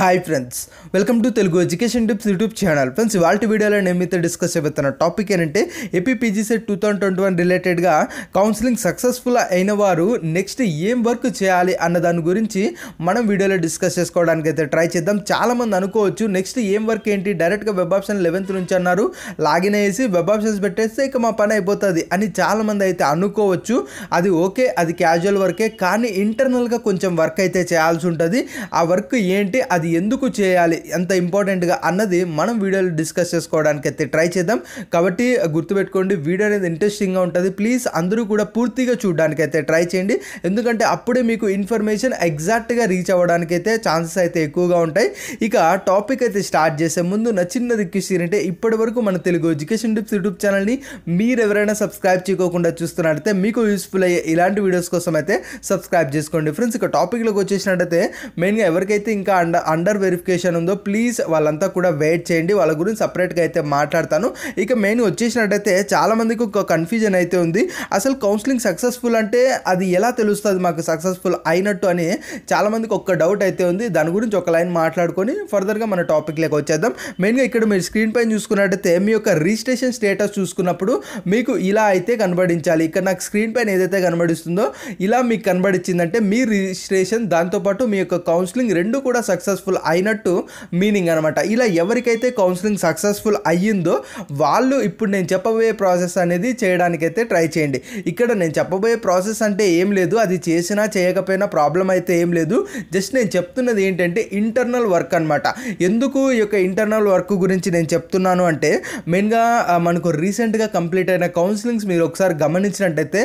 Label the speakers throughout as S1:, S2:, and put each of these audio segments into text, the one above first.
S1: hi friends welcome to Telugu education tips YouTube channel friends ఇవాళ వీడియోలో మీతో డిస్కస్ చేయబోతున్న టాపిక్ ఏంటంటే AP PGCET two thousand twenty one రిలేటెడ్గా కౌన్సిలింగ్ సక్సెస్ఫుల్ అయిన వారు నెక్స్ట్ ఏం వర్క్ చేయాలి అన్న దాని గురించి మనం వీడియోలో డిస్కస్ చేసుకోవడానికి అయితే ట్రై చేద్దాం చాలామంది అనుకోవచ్చు నెక్స్ట్ ఏం వర్క్ ఏంటి డైరెక్ట్గా వెబ్ ఆప్షన్ లెవెన్త్ నుంచి అన్నారు లాగిన్ వేసి వెబ్ ఆప్షన్స్ పెట్టేస్తే ఇక మా పని అయిపోతుంది అని చాలామంది అయితే అనుకోవచ్చు అది ఓకే అది క్యాజువల్ వర్కే కానీ ఇంటర్నల్గా కొంచెం వర్క్ అయితే చేయాల్సి ఉంటుంది ఆ వర్క్ ఏంటి అది అది ఎందుకు చేయాలి ఎంత ఇంపార్టెంట్గా అన్నది మనం వీడియోలో డిస్కస్ చేసుకోవడానికి అయితే ట్రై చేద్దాం కాబట్టి గుర్తుపెట్టుకోండి వీడియో అనేది ఇంట్రెస్టింగ్గా ఉంటుంది ప్లీజ్ అందరూ కూడా పూర్తిగా చూడడానికి అయితే ట్రై చేయండి ఎందుకంటే అప్పుడే మీకు ఇన్ఫర్మేషన్ ఎగ్జాక్ట్గా రీచ్ అవ్వడానికి అయితే ఛాన్సెస్ అయితే ఎక్కువగా ఉంటాయి ఇక టాపిక్ అయితే స్టార్ట్ చేసే ముందు నా చిన్న రిక్వెస్ట్ ఏంటంటే ఇప్పటి వరకు మన తెలుగు ఎడ్యుకేషన్ టిప్స్ యూట్యూబ్ ఛానల్ని మీరు ఎవరైనా సబ్స్క్రైబ్ చేయకోకుండా చూస్తున్నట్టయితే మీకు యూస్ఫుల్ అయ్యే ఇలాంటి వీడియోస్ కోసం అయితే సబ్స్క్రైబ్ చేసుకోండి ఫ్రెండ్స్ ఇక టాపిక్లోకి వచ్చేసినట్టయితే మెయిన్గా ఎవరికైతే ఇంకా అండ అండర్ వెరిఫికేషన్ ఉందో ప్లీజ్ వాళ్ళంతా కూడా వెయిట్ చేయండి వాళ్ళ గురించి సపరేట్గా అయితే మాట్లాడతాను ఇక మెయిన్ వచ్చేసినట్టయితే చాలామందికి ఒక కన్ఫ్యూజన్ అయితే ఉంది అసలు కౌన్సిలింగ్ సక్సెస్ఫుల్ అంటే అది ఎలా తెలుస్తుంది మాకు సక్సెస్ఫుల్ అయినట్టు అని చాలామందికి ఒక్క డౌట్ అయితే ఉంది దాని గురించి ఒక లైన్ మాట్లాడుకొని ఫర్దర్గా మన టాపిక్ లేక వచ్చేద్దాం మెయిన్గా ఇక్కడ మీరు స్క్రీన్ పైన చూసుకున్నట్టయితే మీ యొక్క రిజిస్ట్రేషన్ స్టేటస్ చూసుకున్నప్పుడు మీకు ఇలా అయితే కనబడించాలి ఇక్కడ నాకు స్క్రీన్ పైన ఏదైతే కనబడిస్తుందో ఇలా మీకు కనబడిచ్చిందంటే మీ రిజిస్ట్రేషన్ దాంతోపాటు మీ యొక్క కౌన్సిలింగ్ రెండు కూడా సక్సెస్ఫుల్ సక్సెస్ఫుల్ అయినట్టు మీనింగ్ అనమాట ఇలా ఎవరికైతే కౌన్సిలింగ్ సక్సెస్ఫుల్ అయ్యిందో వాళ్ళు ఇప్పుడు నేను చెప్పబోయే ప్రాసెస్ అనేది చేయడానికైతే ట్రై చేయండి ఇక్కడ నేను చెప్పబోయే ప్రాసెస్ అంటే ఏం లేదు అది చేసినా చేయకపోయినా ప్రాబ్లం అయితే ఏం లేదు జస్ట్ నేను చెప్తున్నది ఏంటంటే ఇంటర్నల్ వర్క్ అనమాట ఎందుకు ఈ యొక్క ఇంటర్నల్ వర్క్ గురించి నేను చెప్తున్నాను అంటే మెయిన్గా మనకు రీసెంట్గా కంప్లీట్ అయిన కౌన్సిలింగ్స్ మీరు ఒకసారి గమనించినట్టయితే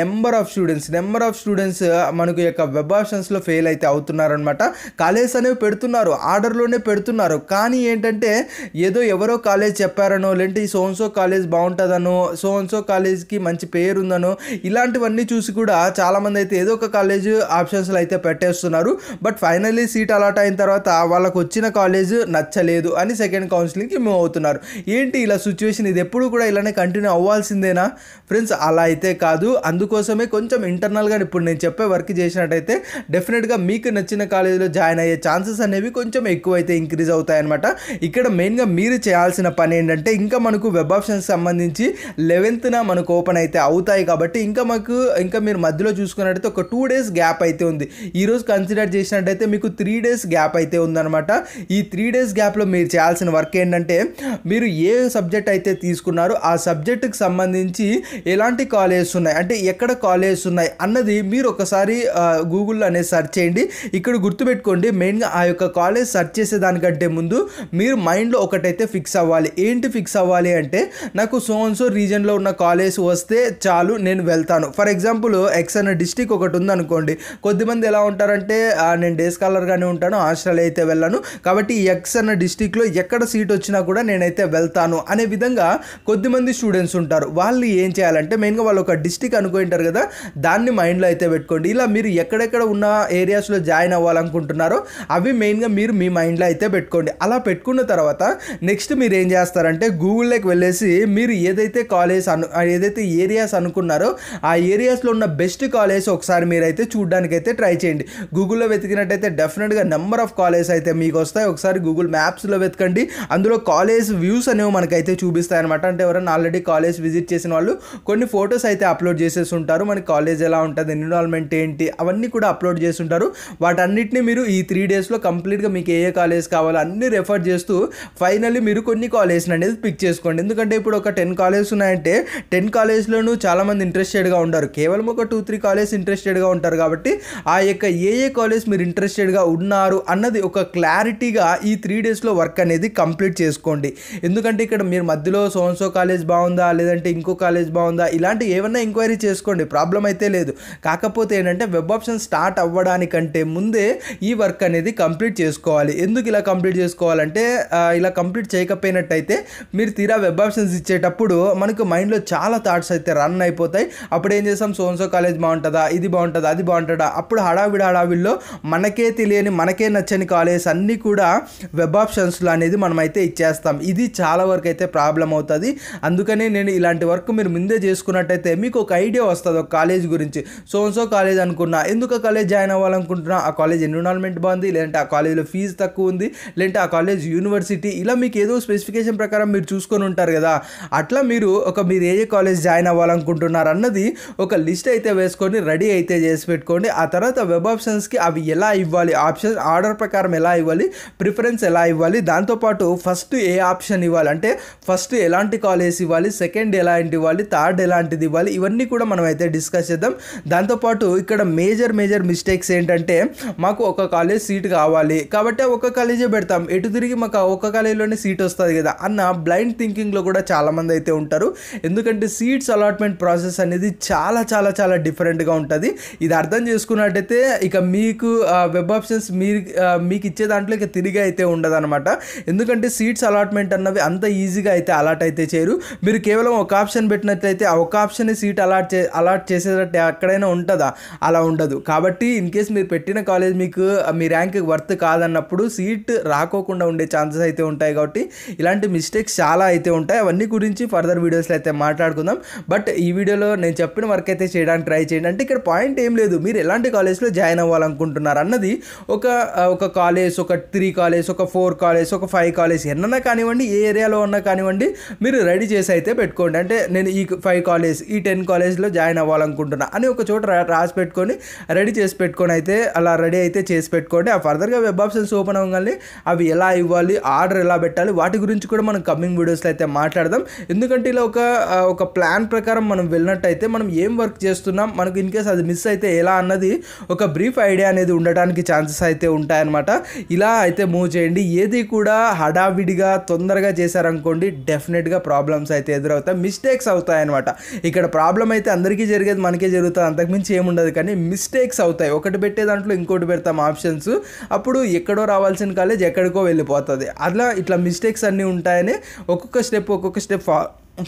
S1: number of students number of students మనకు యొక్క వెబ్ ఆప్షన్స్లో ఫెయిల్ అయితే అవుతున్నారనమాట కాలేజ్ అనేవి పెడుతున్నారు పెడుతున్నారు ఆర్డర్లోనే పెడుతున్నారు కానీ ఏంటంటే ఏదో ఎవరో కాలేజ్ చెప్పారనో లేదంటే ఈ సోన్సో కాలేజ్ బాగుంటుందనో సోన్సో కాలేజ్కి మంచి పేరు ఉందనో ఇలాంటివన్నీ చూసి కూడా చాలామంది అయితే ఏదో ఒక కాలేజ్ ఆప్షన్స్లో అయితే పెట్టేస్తున్నారు బట్ ఫైనల్లీ సీట్ అలాట్ అయిన తర్వాత వాళ్ళకు వచ్చిన కాలేజ్ నచ్చలేదు అని సెకండ్ కౌన్సిలింగ్కి మూవ్ అవుతున్నారు ఏంటి ఇలా సిచ్యువేషన్ ఇది ఎప్పుడు కూడా ఇలానే కంటిన్యూ అవ్వాల్సిందేనా ఫ్రెండ్స్ అలా అయితే కాదు అందుకోసమే కొంచెం ఇంటర్నల్గా ఇప్పుడు నేను చెప్పే వర్క్ చేసినట్టయితే డెఫినెట్గా మీకు నచ్చిన కాలేజీలో జాయిన్ అయ్యే ఛాన్సెస్ అనేవి అనేవి కొంచెం ఎక్కువైతే ఇంక్రీజ్ అవుతాయన్నమాట ఇక్కడ మెయిన్గా మీరు చేయాల్సిన పని ఏంటంటే ఇంకా మనకు వెబ్ ఆప్షన్స్ సంబంధించి లెవెన్త్న మనకు ఓపెన్ అయితే అవుతాయి కాబట్టి ఇంకా మాకు ఇంకా మీరు మధ్యలో చూసుకున్నట్టయితే ఒక టూ డేస్ గ్యాప్ అయితే ఉంది ఈరోజు కన్సిడర్ చేసినట్టయితే మీకు త్రీ డేస్ గ్యాప్ అయితే ఉందన్నమాట ఈ త్రీ డేస్ గ్యాప్లో మీరు చేయాల్సిన వర్క్ ఏంటంటే మీరు ఏ సబ్జెక్ట్ అయితే తీసుకున్నారో ఆ సబ్జెక్టుకు సంబంధించి ఎలాంటి కాలేజెస్ ఉన్నాయి అంటే ఎక్కడ కాలేజెస్ ఉన్నాయి అన్నది మీరు ఒకసారి గూగుల్లో అనేది సెర్చ్ చేయండి ఇక్కడ గుర్తుపెట్టుకోండి మెయిన్గా ఆ యొక్క కాలేజ్ కాలేజ్ చేసే చేసేదానికంటే ముందు మీరు మైండ్లో ఒకటైతే ఫిక్స్ అవ్వాలి ఏంటి ఫిక్స్ అవ్వాలి అంటే నాకు సో అండ్ సో రీజన్లో ఉన్న కాలేజ్ వస్తే చాలు నేను వెళ్తాను ఫర్ ఎగ్జాంపుల్ ఎక్స్ అన్న డిస్టిక్ ఒకటి ఉందనుకోండి కొద్దిమంది ఎలా ఉంటారంటే నేను డే స్కాలర్గానే ఉంటాను హాస్టల్ అయితే వెళ్ళాను కాబట్టి ఎక్స్ అన్న డిస్టిక్లో ఎక్కడ సీట్ వచ్చినా కూడా నేనైతే వెళ్తాను అనే విధంగా కొద్దిమంది స్టూడెంట్స్ ఉంటారు వాళ్ళు ఏం చేయాలంటే మెయిన్గా వాళ్ళు ఒక డిస్టిక్ అనుకుంటారు కదా దాన్ని మైండ్లో అయితే పెట్టుకోండి ఇలా మీరు ఎక్కడెక్కడ ఉన్న ఏరియాస్లో జాయిన్ అవ్వాలనుకుంటున్నారో అవి మెయిన్ మెయిన్గా మీరు మీ మైండ్లో అయితే పెట్టుకోండి అలా పెట్టుకున్న తర్వాత నెక్స్ట్ మీరు ఏం చేస్తారంటే గూగుల్లోకి వెళ్ళేసి మీరు ఏదైతే కాలేజ్ అను ఏదైతే ఏరియాస్ అనుకున్నారో ఆ ఏరియాస్లో ఉన్న బెస్ట్ కాలేజ్ ఒకసారి మీరైతే చూడడానికైతే ట్రై చేయండి గూగుల్లో వెతికినట్టయితే డెఫినెట్గా నెంబర్ ఆఫ్ కాలేజ్ అయితే మీకు వస్తాయి ఒకసారి గూగుల్ మ్యాప్స్లో వెతకండి అందులో కాలేజ్ వ్యూస్ అనేవి మనకైతే చూపిస్తాయి అనమాట అంటే ఎవరైనా ఆల్రెడీ కాలేజ్ విజిట్ చేసిన వాళ్ళు కొన్ని ఫొటోస్ అయితే అప్లోడ్ చేసేసి ఉంటారు మన కాలేజ్ ఎలా ఉంటుంది ఎన్విరాన్మెంట్ ఏంటి అవన్నీ కూడా అప్లోడ్ చేసి ఉంటారు వాటన్నిటిని మీరు ఈ త్రీ డేస్లో కంప్లీట్ కంప్లీట్గా మీకు ఏ ఏ కాలేజ్ కావాలో అన్ని రెఫర్ చేస్తూ ఫైనల్లీ మీరు కొన్ని కాలేజ్ని అనేది పిక్ చేసుకోండి ఎందుకంటే ఇప్పుడు ఒక టెన్ కాలేజెస్ ఉన్నాయంటే టెన్ కాలేజ్లోనూ చాలామంది ఇంట్రెస్టెడ్గా ఉంటారు కేవలం ఒక టూ త్రీ కాలేజ్ ఇంట్రెస్టెడ్గా ఉంటారు కాబట్టి ఆ యొక్క ఏ ఏ కాలేజ్ మీరు ఇంట్రెస్టెడ్గా ఉన్నారు అన్నది ఒక క్లారిటీగా ఈ త్రీ డేస్లో వర్క్ అనేది కంప్లీట్ చేసుకోండి ఎందుకంటే ఇక్కడ మీరు మధ్యలో సోన్సో కాలేజ్ బాగుందా లేదంటే ఇంకో కాలేజ్ బాగుందా ఇలాంటి ఏమన్నా ఎంక్వైరీ చేసుకోండి ప్రాబ్లం అయితే లేదు కాకపోతే ఏంటంటే వెబ్ ఆప్షన్ స్టార్ట్ అవ్వడానికంటే ముందే ఈ వర్క్ అనేది కంప్లీట్ కంప్లీట్ చేసుకోవాలి ఎందుకు ఇలా కంప్లీట్ చేసుకోవాలంటే ఇలా కంప్లీట్ చేయకపోయినట్టయితే మీరు తీరా వెబ్ ఆప్షన్స్ ఇచ్చేటప్పుడు మనకు మైండ్లో చాలా థాట్స్ అయితే రన్ అయిపోతాయి అప్పుడు ఏం చేస్తాం సోన్సో కాలేజ్ బాగుంటుందా ఇది బాగుంటుందా అది బాగుంటుందా అప్పుడు హడావిడి హడావిడిలో మనకే తెలియని మనకే నచ్చని కాలేజ్ అన్నీ కూడా వెబ్ ఆప్షన్స్లో అనేది మనమైతే ఇచ్చేస్తాం ఇది చాలా వరకు అయితే ప్రాబ్లం అవుతుంది అందుకనే నేను ఇలాంటి వర్క్ మీరు ముందే చేసుకున్నట్టయితే మీకు ఒక ఐడియా వస్తుంది ఒక కాలేజ్ గురించి సోన్సో కాలేజ్ అనుకున్నా ఎందుకు కాలేజ్ జాయిన్ అవ్వాలనుకుంటున్నా ఆ కాలేజ్ ఎన్విరాన్మెంట్ బాగుంది లేదంటే ఆ కాలేజీలో ఫీజు తక్కువ ఉంది లేదంటే ఆ కాలేజ్ యూనివర్సిటీ ఇలా మీకు ఏదో స్పెసిఫికేషన్ ప్రకారం మీరు చూసుకొని ఉంటారు కదా అట్లా మీరు ఒక మీరు ఏ కాలేజ్ జాయిన్ అవ్వాలనుకుంటున్నారు అన్నది ఒక లిస్ట్ అయితే వేసుకొని రెడీ అయితే చేసి పెట్టుకోండి ఆ తర్వాత వెబ్ ఆప్షన్స్కి అవి ఎలా ఇవ్వాలి ఆప్షన్ ఆర్డర్ ప్రకారం ఎలా ఇవ్వాలి ప్రిఫరెన్స్ ఎలా ఇవ్వాలి దాంతోపాటు ఫస్ట్ ఏ ఆప్షన్ ఇవ్వాలి అంటే ఫస్ట్ ఎలాంటి కాలేజ్ ఇవ్వాలి సెకండ్ ఎలాంటి ఇవ్వాలి థర్డ్ ఎలాంటిది ఇవ్వాలి ఇవన్నీ కూడా మనం అయితే డిస్కస్ చేద్దాం దాంతోపాటు ఇక్కడ మేజర్ మేజర్ మిస్టేక్స్ ఏంటంటే మాకు ఒక కాలేజ్ సీట్ కావాలి కావాలి కాబట్టి ఒక కాలేజీ పెడతాం ఎటు తిరిగి మాకు ఒక కాలేజీలోనే సీట్ వస్తుంది కదా అన్న బ్లైండ్ థింకింగ్లో కూడా చాలామంది అయితే ఉంటారు ఎందుకంటే సీట్స్ అలాట్మెంట్ ప్రాసెస్ అనేది చాలా చాలా చాలా డిఫరెంట్గా ఉంటుంది ఇది అర్థం చేసుకున్నట్టయితే ఇక మీకు వెబ్ ఆప్షన్స్ మీరు మీకు ఇచ్చే దాంట్లో ఇక తిరిగి అయితే ఉండదన్నమాట ఎందుకంటే సీట్స్ అలాట్మెంట్ అన్నవి అంత ఈజీగా అయితే అలాట్ అయితే చేయరు మీరు కేవలం ఒక ఆప్షన్ పెట్టినట్లయితే ఆ ఒక ఆప్షన్ సీట్ అలాట్ చే అలాట్ చేసేటట్టు ఎక్కడైనా ఉంటుందా అలా ఉండదు కాబట్టి ఇన్ కేస్ మీరు పెట్టిన కాలేజ్ మీకు మీ ర్యాంక్ వర్త్ కాదన్నప్పుడు సీట్ రాకోకుండా ఉండే ఛాన్సెస్ అయితే ఉంటాయి కాబట్టి ఇలాంటి మిస్టేక్స్ చాలా అయితే ఉంటాయి అవన్నీ గురించి ఫర్దర్ వీడియోస్లో అయితే మాట్లాడుకుందాం బట్ ఈ వీడియోలో నేను చెప్పిన వర్క్ అయితే చేయడానికి ట్రై చేయండి అంటే ఇక్కడ పాయింట్ ఏం లేదు మీరు ఎలాంటి కాలేజ్లో జాయిన్ అవ్వాలనుకుంటున్నారు అన్నది ఒక ఒక కాలేజ్ ఒక త్రీ కాలేజ్ ఒక ఫోర్ కాలేజ్ ఒక ఫైవ్ కాలేజ్ ఎన్నన్నా కానివ్వండి ఏ ఏరియాలో ఉన్నా కానివ్వండి మీరు రెడీ చేసి అయితే పెట్టుకోండి అంటే నేను ఈ ఫైవ్ కాలేజ్ ఈ టెన్ కాలేజ్లో జాయిన్ అవ్వాలనుకుంటున్నా అని ఒక చోట రాసి పెట్టుకొని రెడీ చేసి పెట్టుకొని అయితే అలా రెడీ అయితే చేసి పెట్టుకోండి ఆ ఫర్దర్గా వెబ్ ఆప్షన్స్ ఓపెన్ అవ్వగానే అవి ఎలా ఇవ్వాలి ఆర్డర్ ఎలా పెట్టాలి వాటి గురించి కూడా మనం కమ్మింగ్ వీడియోస్లో అయితే మాట్లాడదాం ఎందుకంటే ఇలా ఒక ఒక ప్లాన్ ప్రకారం మనం వెళ్ళినట్టయితే మనం ఏం వర్క్ చేస్తున్నాం మనకు ఇన్ కేస్ అది మిస్ అయితే ఎలా అన్నది ఒక బ్రీఫ్ ఐడియా అనేది ఉండడానికి ఛాన్సెస్ అయితే ఉంటాయన్నమాట ఇలా అయితే మూవ్ చేయండి ఏది కూడా హడావిడిగా తొందరగా చేశారనుకోండి డెఫినెట్గా ప్రాబ్లమ్స్ అయితే ఎదురవుతాయి మిస్టేక్స్ అవుతాయన్నమాట ఇక్కడ ప్రాబ్లం అయితే అందరికీ జరిగేది మనకే జరుగుతుంది అంతకుమించి ఏముండదు కానీ మిస్టేక్స్ అవుతాయి ఒకటి పెట్టే దాంట్లో ఇంకోటి పెడతాం ఆప్షన్స్ అప్పుడు ఎప్పుడు ఎక్కడో రావాల్సిన కాలేజ్ ఎక్కడికో వెళ్ళిపోతుంది అలా ఇట్లా మిస్టేక్స్ అన్నీ ఉంటాయని ఒక్కొక్క స్టెప్ ఒక్కొక్క స్టెప్ ఫా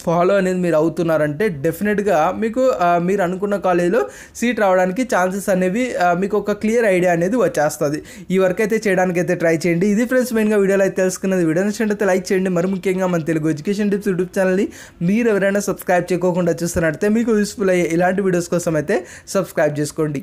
S1: ఫాలో అనేది మీరు అవుతున్నారంటే డెఫినెట్గా మీకు మీరు అనుకున్న కాలేజీలో సీట్ రావడానికి ఛాన్సెస్ అనేవి మీకు ఒక క్లియర్ ఐడియా అనేది వచ్చేస్తుంది ఈ వర్క్ అయితే చేయడానికి అయితే ట్రై చేయండి ఇది ఫ్రెండ్స్ మెయిన్గా వీడియోలో అయితే తెలుసుకున్నది వీడియో అయితే లైక్ చేయండి మరి ముఖ్యంగా మన తెలుగు ఎడ్యుకేషన్ టిప్స్ యూట్యూబ్ ఛానల్ని మీరు ఎవరైనా సబ్స్క్రైబ్ చేయకోకుండా చూస్తున్నట్టయితే మీకు యూస్ఫుల్ అయ్యే ఇలాంటి వీడియోస్ కోసం అయితే సబ్స్క్రైబ్ చేసుకోండి